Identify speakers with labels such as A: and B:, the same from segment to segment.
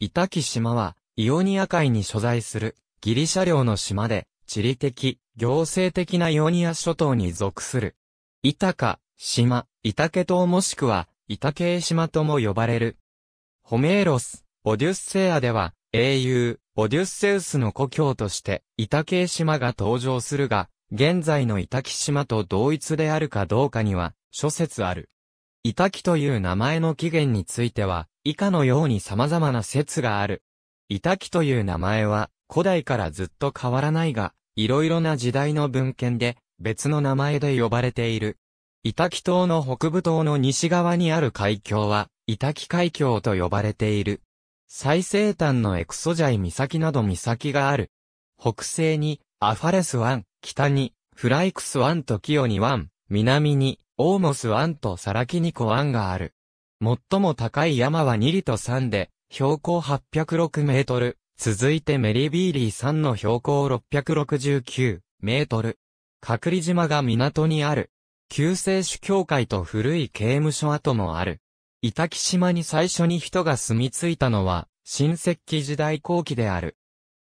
A: イタキ島は、イオニア海に所在するギリシャ領の島で、地理的、行政的なイオニア諸島に属する。イタカ、島、イタケ島もしくは、イタケ島とも呼ばれる。ホメーロス、オデュッセアでは、英雄、オデュッセウスの故郷として、イタケ島が登場するが、現在のイタキ島と同一であるかどうかには、諸説ある。イタキという名前の起源については、以下のように様々な説がある。イタキという名前は古代からずっと変わらないが、いろいろな時代の文献で別の名前で呼ばれている。イタキ島の北部島の西側にある海峡は、イタキ海峡と呼ばれている。最西端のエクソジャイ岬など岬がある。北西にアファレス湾、北にフライクス湾とキオニ湾、南にオーモス湾とサラキニコ湾がある。最も高い山は2里と3で、標高806メートル。続いてメリビーリー3の標高669メートル。隔離島が港にある。救世主教会と古い刑務所跡もある。板木島に最初に人が住み着いたのは、新石器時代後期である。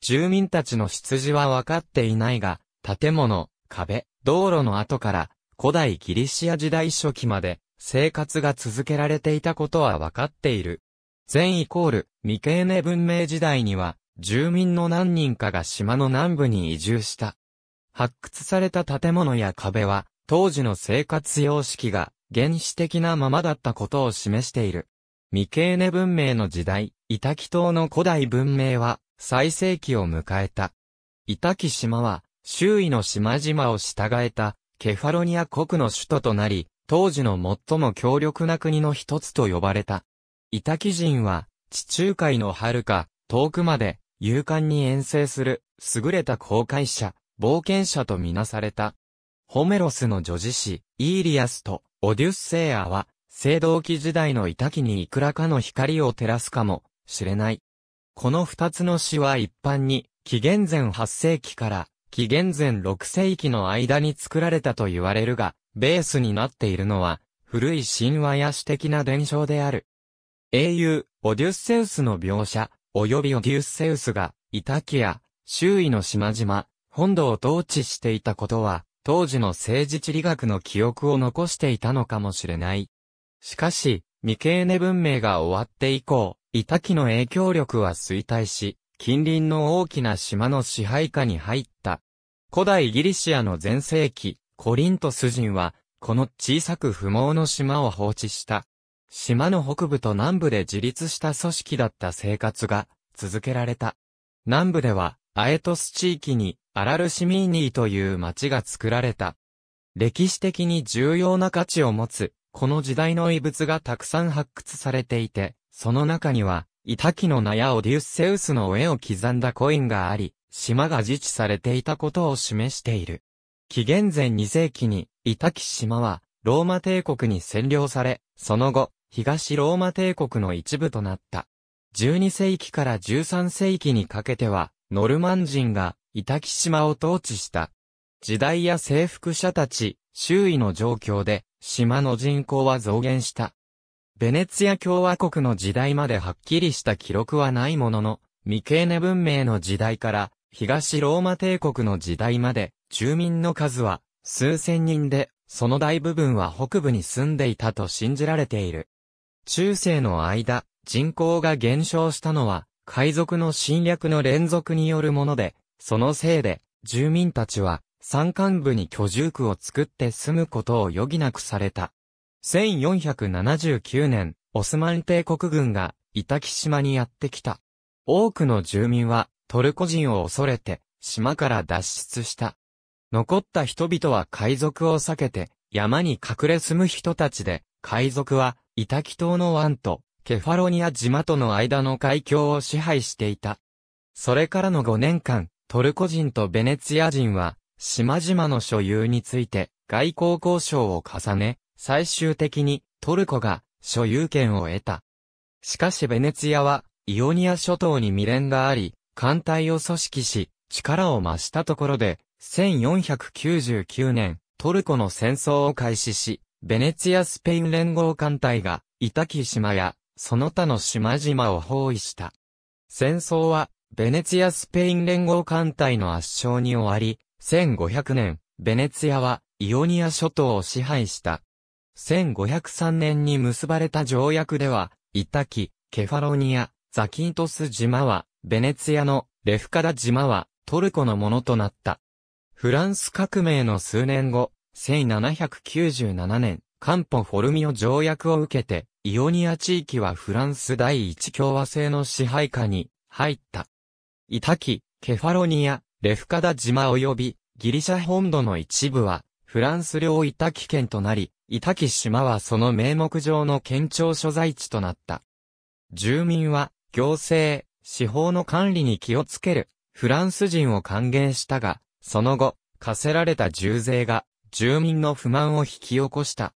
A: 住民たちの出自は分かっていないが、建物、壁、道路の跡から、古代ギリシア時代初期まで、生活が続けられていたことは分かっている。全イコール、未経年文明時代には、住民の何人かが島の南部に移住した。発掘された建物や壁は、当時の生活様式が原始的なままだったことを示している。未経年文明の時代、イタキ島の古代文明は最盛期を迎えた。イタキ島は周囲の島々を従えたケファロニア国の首都となり、当時の最も強力な国の一つと呼ばれた。イタキ人は、地中海の遥か、遠くまで、勇敢に遠征する、優れた航海者、冒険者とみなされた。ホメロスの女子詩、イーリアスと、オデュッセイアは、青銅器時代のイタキにいくらかの光を照らすかも、しれない。この二つの詩は一般に、紀元前8世紀から、紀元前6世紀の間に作られたと言われるが、ベースになっているのは、古い神話や詩的な伝承である。英雄、オデュッセウスの描写、及びオデュッセウスが、イタキア、周囲の島々、本土を統治していたことは、当時の政治地理学の記憶を残していたのかもしれない。しかし、ミケーネ文明が終わって以降、イタキの影響力は衰退し、近隣の大きな島の支配下に入った。古代ギリシアの前世紀、コリントス人は、この小さく不毛の島を放置した。島の北部と南部で自立した組織だった生活が続けられた。南部では、アエトス地域にアラルシミーニーという町が作られた。歴史的に重要な価値を持つ、この時代の遺物がたくさん発掘されていて、その中には、イタキの名やオデュッセウスの絵を刻んだコインがあり、島が自治されていたことを示している。紀元前2世紀に、イタキ島は、ローマ帝国に占領され、その後、東ローマ帝国の一部となった。12世紀から13世紀にかけては、ノルマン人が、イタキ島を統治した。時代や征服者たち、周囲の状況で、島の人口は増減した。ベネツィア共和国の時代まではっきりした記録はないものの、ミケーネ文明の時代から、東ローマ帝国の時代まで、住民の数は数千人で、その大部分は北部に住んでいたと信じられている。中世の間、人口が減少したのは、海賊の侵略の連続によるもので、そのせいで、住民たちは、山間部に居住区を作って住むことを余儀なくされた。1479年、オスマン帝国軍が、板木島にやってきた。多くの住民は、トルコ人を恐れて、島から脱出した。残った人々は海賊を避けて、山に隠れ住む人たちで、海賊は、イタキ島の湾と、ケファロニア島との間の海峡を支配していた。それからの5年間、トルコ人とベネツィア人は、島々の所有について、外交交渉を重ね、最終的に、トルコが、所有権を得た。しかしベネツィアは、イオニア諸島に未練があり、艦隊を組織し、力を増したところで、1499年、トルコの戦争を開始し、ベネツィアスペイン連合艦隊が、イタキ島や、その他の島々を包囲した。戦争は、ベネツィアスペイン連合艦隊の圧勝に終わり、1500年、ベネツィアは、イオニア諸島を支配した。1503年に結ばれた条約では、イタキ、ケファロニア、ザキントス島は、ベネツィアのレフカダ島は、トルコのものとなった。フランス革命の数年後、1797年、カンポ・フォルミオ条約を受けて、イオニア地域はフランス第一共和制の支配下に入った。イタキ、ケファロニア、レフカダ島及びギリシャ本土の一部はフランス領イタキ県となり、イタキ島はその名目上の県庁所在地となった。住民は行政、司法の管理に気をつけるフランス人を歓迎したが、その後、課せられた重税が、住民の不満を引き起こした。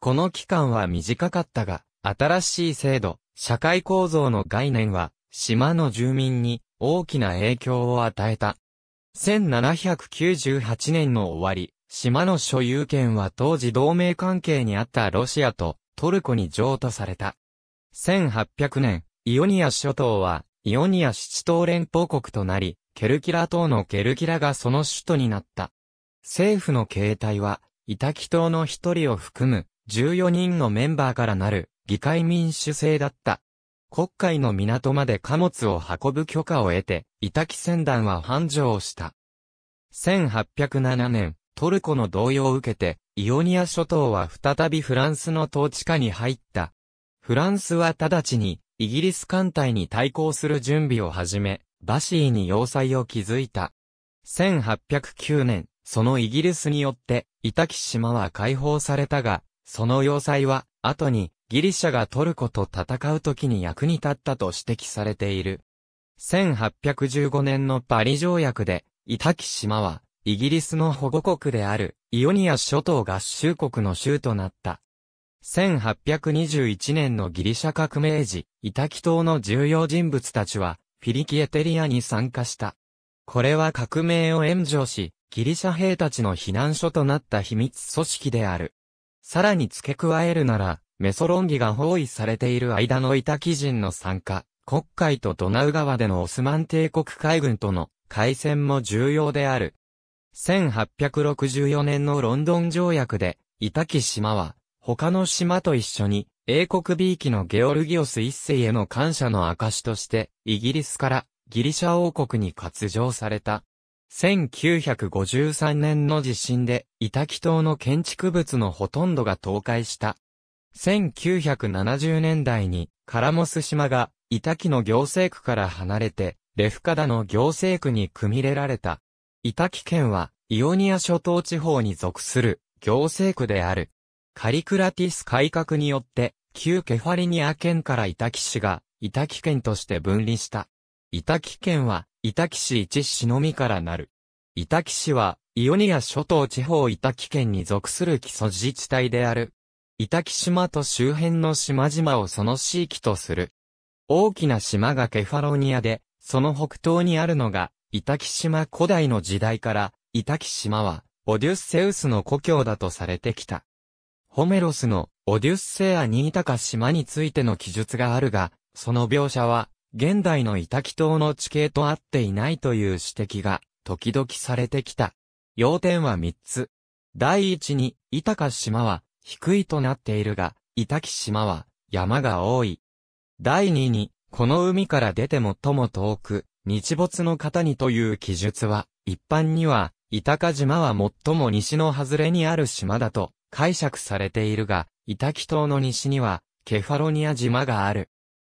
A: この期間は短かったが、新しい制度、社会構造の概念は、島の住民に大きな影響を与えた。1798年の終わり、島の所有権は当時同盟関係にあったロシアとトルコに譲渡された。1800年、イオニア諸島はイオニア七島連邦国となり、ケルキラ島のケルキラがその首都になった。政府の形態は、イタキ島の一人を含む14人のメンバーからなる議会民主制だった。国会の港まで貨物を運ぶ許可を得て、イタキ船団は繁盛した。1807年、トルコの動揺を受けて、イオニア諸島は再びフランスの統治下に入った。フランスは直ちにイギリス艦隊に対抗する準備を始め、バシーに要塞を築いた。1809年、そのイギリスによって、イタキ島は解放されたが、その要塞は、後に、ギリシャがトルコと戦う時に役に立ったと指摘されている。1815年のパリ条約で、イタキ島は、イギリスの保護国である、イオニア諸島合衆国の州となった。1821年のギリシャ革命時、イタキ島の重要人物たちは、フィリキエテリアに参加した。これは革命を援助し、ギリシャ兵たちの避難所となった秘密組織である。さらに付け加えるなら、メソロンギが包囲されている間のイタキ人の参加、国会とドナウ川でのオスマン帝国海軍との海戦も重要である。1864年のロンドン条約で、イタキ島は、他の島と一緒に、英国 B 期のゲオルギオス一世への感謝の証として、イギリスからギリシャ王国に割譲された。1953年の地震で、イタキ島の建築物のほとんどが倒壊した。1970年代に、カラモス島が、イタキの行政区から離れて、レフカダの行政区に組み入れられた。イタキ県は、イオニア諸島地方に属する行政区である。カリクラティス改革によって、旧ケファリニア県からイタキ市が、イタキ県として分離した。イタキ県は、イタキ市一市のみからなる。イタキ市は、イオニア諸島地方イタキ県に属する基礎自治体である。イタキ島と周辺の島々をその地域とする。大きな島がケファロニアで、その北東にあるのが、イタキ島古代の時代から、イタキ島は、オデュッセウスの故郷だとされてきた。ホメロスのオデュッセアにいたか島についての記述があるが、その描写は、現代のイタキ島の地形と合っていないという指摘が、時々されてきた。要点は3つ。第一に、イタカ島は、低いとなっているが、イタキ島は、山が多い。第二に、この海から出てもとも遠く、日没の方にという記述は、一般には、イタカ島は最も西の外れにある島だと解釈されているが、イタキ島の西には、ケファロニア島がある。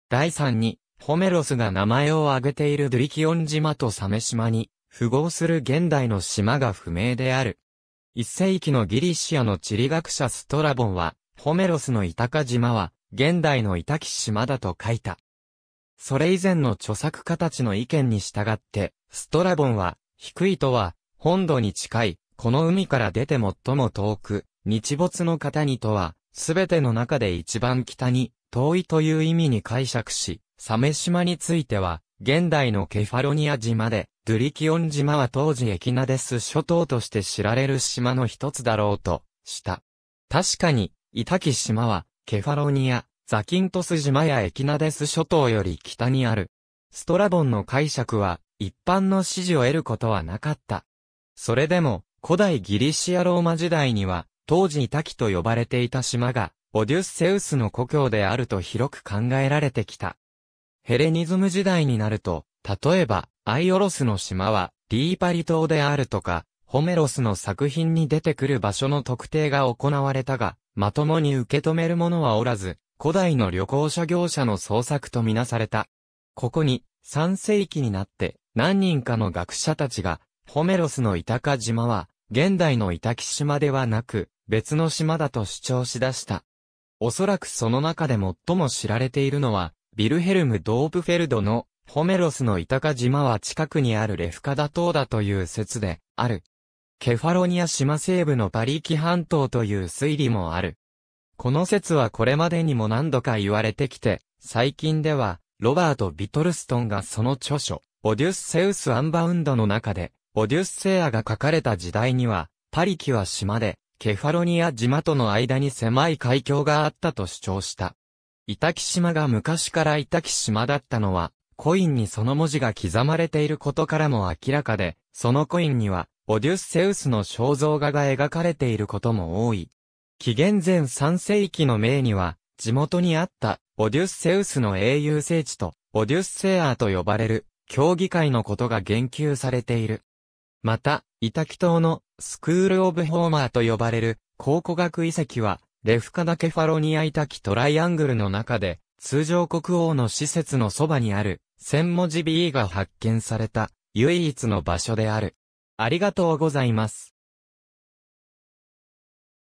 A: 第3に、ホメロスが名前を挙げているドリキオン島とサメ島に、符合する現代の島が不明である。一世紀のギリシアの地理学者ストラボンは、ホメロスのイタカ島は、現代のイタキ島だと書いた。それ以前の著作家たちの意見に従って、ストラボンは、低いとは、本土に近い、この海から出て最も遠く、日没の方にとは、すべての中で一番北に、遠いという意味に解釈し、サメ島については、現代のケファロニア島で、ドゥリキオン島は当時エキナデス諸島として知られる島の一つだろうと、した。確かに、イタキ島は、ケファロニア、ザキントス島やエキナデス諸島より北にある。ストラボンの解釈は、一般の支持を得ることはなかった。それでも、古代ギリシアローマ時代には、当時滝と呼ばれていた島が、オデュッセウスの故郷であると広く考えられてきた。ヘレニズム時代になると、例えば、アイオロスの島は、リーパリ島であるとか、ホメロスの作品に出てくる場所の特定が行われたが、まともに受け止める者はおらず、古代の旅行者業者の創作とみなされた。ここに、3世紀になって、何人かの学者たちが、ホメロスのイタカ島は、現代の板木島ではなく、別の島だと主張し出した。おそらくその中で最も知られているのは、ビルヘルム・ドープフェルドの、ホメロスの伊高島は近くにあるレフカダ島だという説で、ある。ケファロニア島西部のパリーキ半島という推理もある。この説はこれまでにも何度か言われてきて、最近では、ロバート・ビトルストンがその著書、オデュッセウス・アンバウンドの中で、オデュッセアが書かれた時代には、パリキは島で、ケファロニア島との間に狭い海峡があったと主張した。イタキ島が昔からイタキ島だったのは、コインにその文字が刻まれていることからも明らかで、そのコインには、オデュッセウスの肖像画が描かれていることも多い。紀元前3世紀の明には、地元にあった、オデュッセウスの英雄聖地と、オデュッセアーと呼ばれる、競技会のことが言及されている。また、イタキ島のスクールオブホーマーと呼ばれる考古学遺跡は、レフカダケファロニアイタキトライアングルの中で、通常国王の施設のそばにある、千文字 B が発見された、唯一の場所である。ありがとうございます。